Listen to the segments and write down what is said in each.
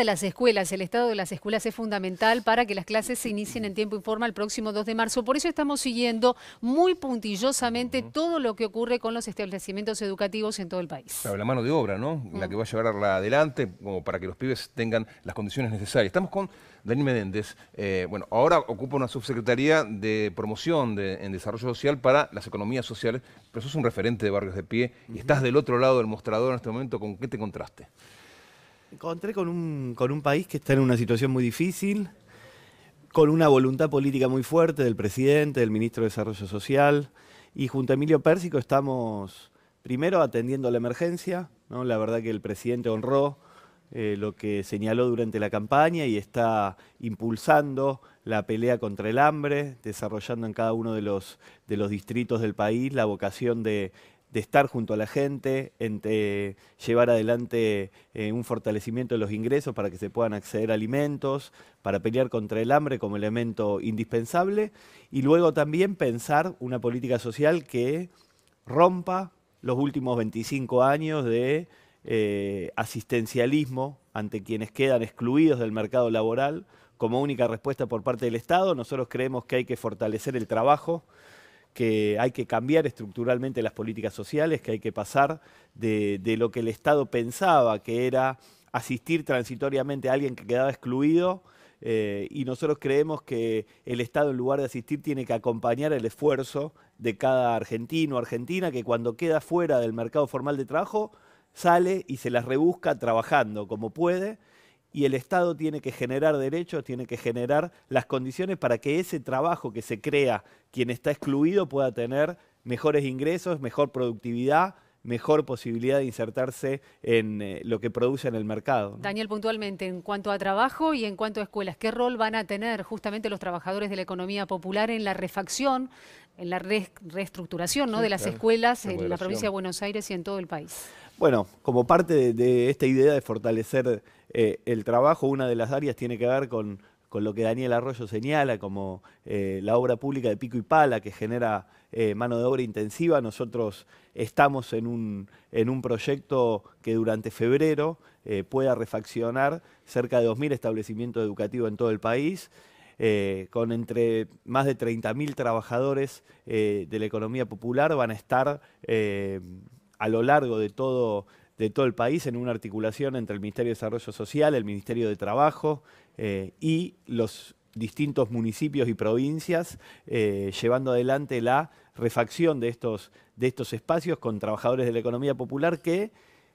de las escuelas, el estado de las escuelas es fundamental para que las clases se inicien en tiempo y forma el próximo 2 de marzo. Por eso estamos siguiendo muy puntillosamente todo lo que ocurre con los establecimientos educativos en todo el país. Claro, la mano de obra, ¿no? La que va a llevarla adelante como para que los pibes tengan las condiciones necesarias. Estamos con Daniel Menéndez. Eh, bueno, ahora ocupa una subsecretaría de promoción en desarrollo social para las economías sociales, pero sos un referente de Barrios de Pie y estás del otro lado del mostrador en este momento. ¿Con qué te contraste? encontré con un, país que está en una situación muy difícil, con una voluntad política muy fuerte del presidente, del ministro de Desarrollo Social, y junto a Emilio Pérsico estamos primero atendiendo a la emergencia, ¿no? la verdad que el presidente honró eh, lo que señaló durante la campaña y está impulsando la pelea contra el hambre, desarrollando en cada uno de los, de los distritos del país la vocación de de estar junto a la gente, entre llevar adelante eh, un fortalecimiento de los ingresos para que se puedan acceder a alimentos, para pelear contra el hambre como elemento indispensable, y luego también pensar una política social que rompa los últimos 25 años de eh, asistencialismo ante quienes quedan excluidos del mercado laboral como única respuesta por parte del Estado. Nosotros creemos que hay que fortalecer el trabajo que hay que cambiar estructuralmente las políticas sociales, que hay que pasar de, lo que el Estado pensaba, que era asistir transitoriamente a alguien que quedaba excluido, eh, y nosotros creemos que el Estado, en lugar de asistir, tiene que acompañar el esfuerzo de cada argentino o argentina que cuando queda fuera del mercado formal de trabajo, sale y se las rebusca trabajando como puede y el Estado tiene que generar derechos, tiene que generar las condiciones para que ese trabajo que se crea, quien está excluido pueda tener mejores ingresos, mejor productividad, mejor posibilidad de insertarse en eh, lo que produce en el mercado. Daniel, puntualmente, en cuanto a trabajo y en cuanto a escuelas, ¿qué rol van a tener justamente los trabajadores de la economía popular en la refacción en la reestructuración ¿no? de las escuelas en la provincia de Buenos Aires y en todo el país. Bueno, como parte de, esta idea de fortalecer eh, el trabajo, una de las áreas tiene que ver con, lo que Daniel Arroyo señala, como eh, la obra pública de Pico y Pala, que genera eh, mano de obra intensiva. Nosotros estamos en un, en un proyecto que durante febrero pueda refaccionar cerca de 2.000 establecimientos educativos en todo el país. Eh, con entre más de 30.000 trabajadores eh, de la economía popular, van a estar eh, a lo largo de todo, de todo el país en una articulación entre el Ministerio de Desarrollo Social, el Ministerio de Trabajo y los distintos municipios y provincias llevando adelante la refacción de estos, de estos espacios con trabajadores de la economía popular que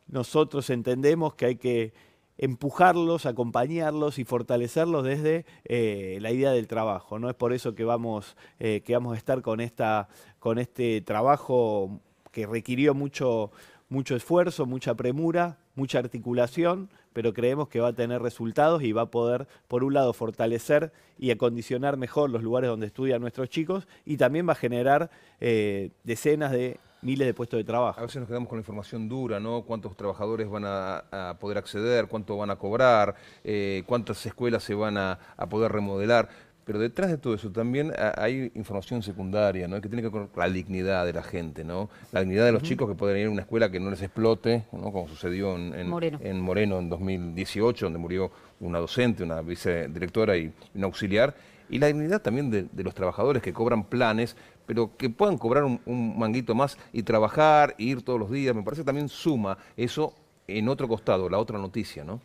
nosotros entendemos que hay que empujarlos, acompañarlos y fortalecerlos desde eh, la idea del trabajo. No es por eso que vamos, eh, que vamos a estar con, esta, con este trabajo que requirió mucho, mucho esfuerzo, mucha premura, mucha articulación, pero creemos que va a tener resultados y va a poder, por un lado, fortalecer y acondicionar mejor los lugares donde estudian nuestros chicos y también va a generar eh, decenas de miles de puestos de trabajo. A veces nos quedamos con la información dura, ¿no? Cuántos trabajadores van a, poder acceder, cuánto van a cobrar, eh, cuántas escuelas se van a poder remodelar pero detrás de todo eso también ah, hay información secundaria, ¿no? que tiene que ver con la dignidad de la gente, ¿no? la dignidad de los chicos que pueden ir a una escuela que no les explote, como sucedió en, Moreno. en, 2018, donde murió una docente, una vicedirectora y un auxiliar, y la dignidad también de, los trabajadores que cobran planes, pero que puedan cobrar un, manguito más y trabajar, ir todos los días, me parece también suma eso en otro costado, la otra noticia, ¿no?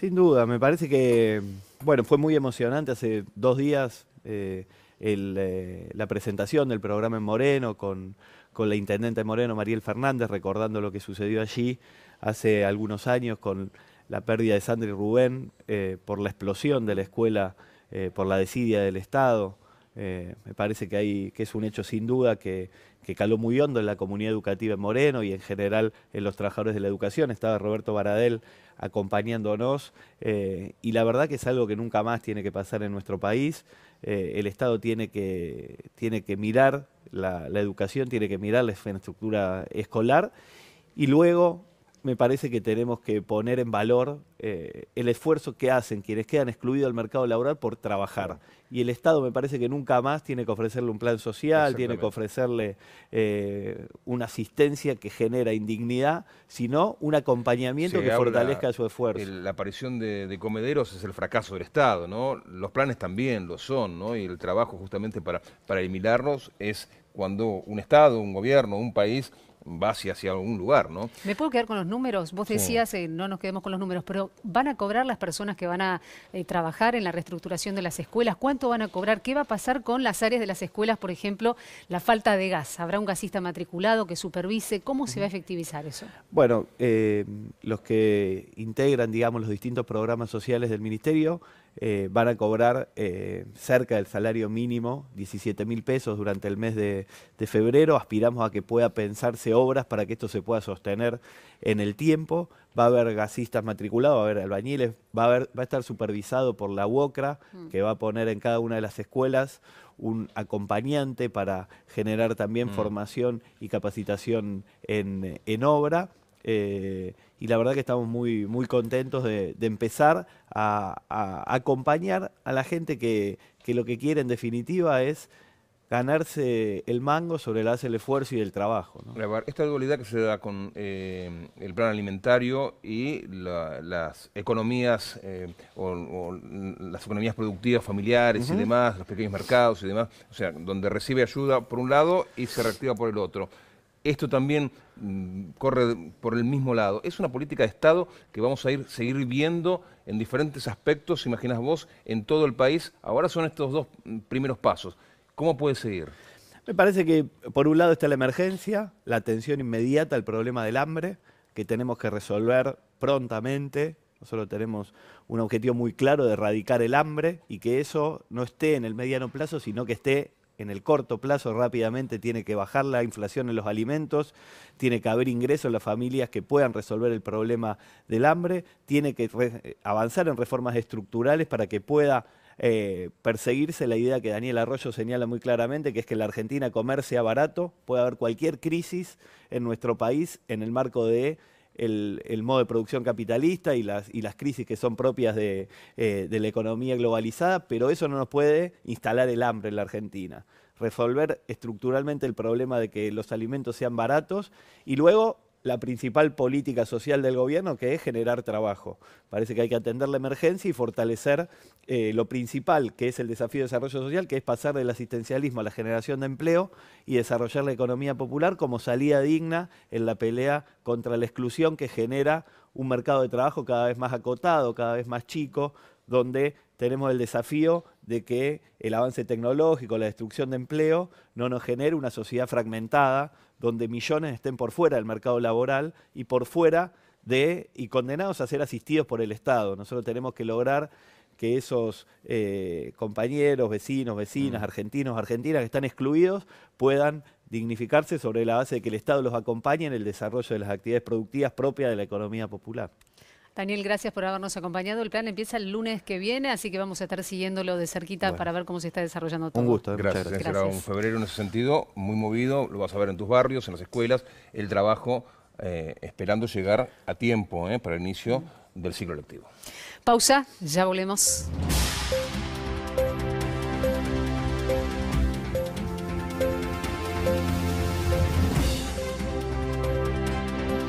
Sin duda, me parece que, bueno, fue muy emocionante hace dos días eh, eh, la presentación del programa en Moreno con, la intendente de Moreno, Mariel Fernández, recordando lo que sucedió allí hace algunos años con la pérdida de Sandri Rubén eh, por la explosión de la escuela, por la desidia del Estado. Eh, me parece que, hay, que es un hecho sin duda que, caló muy hondo en la comunidad educativa en Moreno y en general en los trabajadores de la educación. Estaba Roberto Baradel acompañándonos eh, y la verdad que es algo que nunca más tiene que pasar en nuestro país. Eh, el Estado tiene que, tiene que mirar la, la educación, tiene que mirar la infraestructura escolar y luego me parece que tenemos que poner en valor eh, el esfuerzo que hacen quienes quedan excluidos del mercado laboral por trabajar. Y el Estado me parece que nunca más tiene que ofrecerle un plan social, tiene que ofrecerle eh, una asistencia que genera indignidad, sino un acompañamiento que fortalezca su esfuerzo. la aparición de, comederos es el fracaso del Estado, ¿no? Los planes también lo son, ¿no? Y el trabajo justamente para, para eliminarlos es cuando un Estado, un gobierno, un país va hacia algún lugar, ¿no? Me puedo quedar con los números. Vos decías, eh, no nos quedemos con los números, pero ¿van a cobrar las personas que van a eh, trabajar en la reestructuración de las escuelas? ¿Cuánto van a cobrar? ¿Qué va a pasar con las áreas de las escuelas, por ejemplo, la falta de gas? ¿Habrá un gasista matriculado que supervise? ¿Cómo se va a efectivizar eso? Bueno, eh, los que integran, digamos, los distintos programas sociales del Ministerio eh, van a cobrar eh, cerca del salario mínimo, 17 mil pesos durante el mes de, febrero. Aspiramos a que pueda pensarse obras para que esto se pueda sostener en el tiempo. Va a haber gasistas matriculados, va a haber albañiles, va a, estar supervisado por la UOCRA, mm. que va a poner en cada una de las escuelas un acompañante para generar también mm. formación y capacitación en, obra. Eh, y la verdad que estamos muy, muy contentos de, empezar a, acompañar a la gente que, lo que quiere en definitiva es ganarse el mango sobre el el esfuerzo y el trabajo. Esta dualidad que se da con eh, el plan alimentario y las economías eh, o, las economías productivas familiares y demás, los pequeños mercados y demás, o sea, donde recibe ayuda por un lado y se reactiva por el otro esto también mm, corre por el mismo lado. Es una política de Estado que vamos a ir, seguir viendo en diferentes aspectos, imaginas vos, en todo el país. Ahora son estos dos mm, primeros pasos. ¿Cómo puede seguir? Me parece que por un lado está la emergencia, la atención inmediata al problema del hambre, que tenemos que resolver prontamente. Nosotros tenemos un objetivo muy claro de erradicar el hambre y que eso no esté en el mediano plazo, sino que esté en el corto plazo rápidamente tiene que bajar la inflación en los alimentos, tiene que haber ingresos en las familias que puedan resolver el problema del hambre, tiene que eh, avanzar en reformas estructurales para que pueda eh, perseguirse la idea que Daniel Arroyo señala muy claramente, que es que la Argentina comer sea barato, puede haber cualquier crisis en nuestro país en el marco de el, modo de producción capitalista y las, y las crisis que son propias de, eh, de la economía globalizada, pero eso no nos puede instalar el hambre en la Argentina resolver estructuralmente el problema de que los alimentos sean baratos y luego la principal política social del gobierno, que es generar trabajo. Parece que hay que atender la emergencia y fortalecer eh, lo principal, que es el desafío de desarrollo social, que es pasar del asistencialismo a la generación de empleo y desarrollar la economía popular como salida digna en la pelea contra la exclusión que genera un mercado de trabajo cada vez más acotado, cada vez más chico, donde tenemos el desafío de que el avance tecnológico, la destrucción de empleo, no nos genere una sociedad fragmentada donde millones estén por fuera del mercado laboral y por fuera de y condenados a ser asistidos por el Estado. Nosotros tenemos que lograr que esos eh, compañeros, vecinos, vecinas, mm. argentinos, argentinas que están excluidos puedan dignificarse sobre la base de que el Estado los acompañe en el desarrollo de las actividades productivas propias de la economía popular. Daniel, gracias por habernos acompañado. El plan empieza el lunes que viene, así que vamos a estar siguiéndolo de cerquita para ver cómo se está desarrollando todo. Un gusto. Eh, gracias. gracias. Será un febrero en ese sentido muy movido. Lo vas a ver en tus barrios, en las escuelas, el trabajo eh, esperando llegar a tiempo eh, para el inicio del ciclo lectivo. Pausa, ya volvemos.